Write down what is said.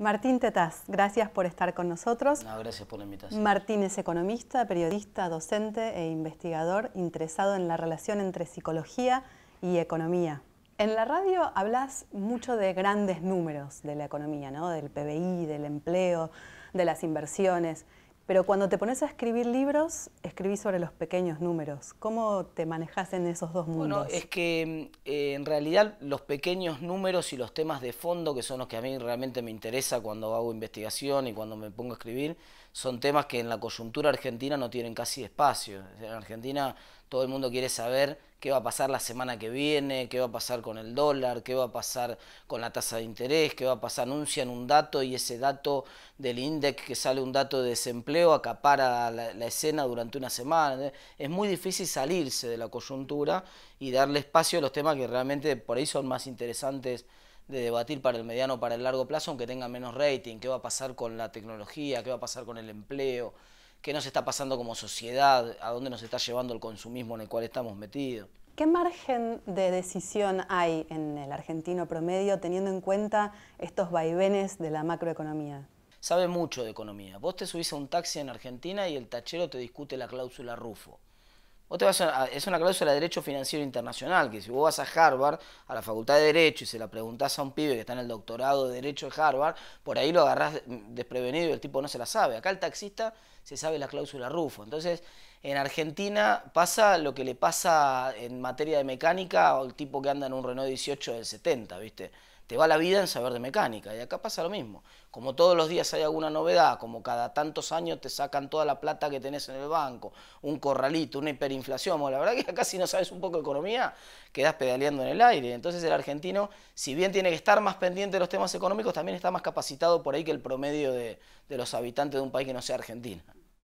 Martín Tetaz, gracias por estar con nosotros. No, gracias por la invitación. Martín es economista, periodista, docente e investigador interesado en la relación entre psicología y economía. En la radio hablas mucho de grandes números de la economía, del PBI, del empleo, de las inversiones. Pero cuando te pones a escribir libros, escribís sobre los pequeños números. ¿Cómo te manejas en esos dos mundos? Bueno, es que eh, en realidad los pequeños números y los temas de fondo, que son los que a mí realmente me interesa cuando hago investigación y cuando me pongo a escribir, son temas que en la coyuntura argentina no tienen casi espacio. En Argentina todo el mundo quiere saber qué va a pasar la semana que viene, qué va a pasar con el dólar, qué va a pasar con la tasa de interés, qué va a pasar, anuncian un dato y ese dato del índice, que sale un dato de desempleo acapara la, escena durante una semana. Es muy difícil salirse de la coyuntura y darle espacio a los temas que realmente por ahí son más interesantes de debatir para el mediano o para el largo plazo, aunque tengan menos rating, qué va a pasar con la tecnología, qué va a pasar con el empleo, qué nos está pasando como sociedad, a dónde nos está llevando el consumismo en el cual estamos metidos. ¿Qué margen de decisión hay en el argentino promedio teniendo en cuenta estos vaivenes de la macroeconomía? Sabe mucho de economía. Vos te subís a un taxi en Argentina y el tachero te discute la cláusula Rufo te vas es una cláusula de Derecho Financiero Internacional, que si vos vas a Harvard, a la Facultad de Derecho, y se la preguntás a un pibe que está en el doctorado de Derecho de Harvard, por ahí lo agarrás desprevenido y el tipo no se la sabe. Acá el taxista se sabe la cláusula Rufo. Entonces, en Argentina pasa lo que le pasa en materia de mecánica al tipo que anda en un Renault 18 del 70, ¿viste? te va la vida en saber de mecánica. Y acá pasa lo mismo. Como todos los días hay alguna novedad, como cada tantos años te sacan toda la plata que tenés en el banco, un corralito, una hiperinflación, o la verdad que acá si no sabes un poco de economía, quedas pedaleando en el aire. Entonces el argentino, si bien tiene que estar más pendiente de los temas económicos, también está más capacitado por ahí que el promedio de, de los habitantes de un país que no sea Argentina.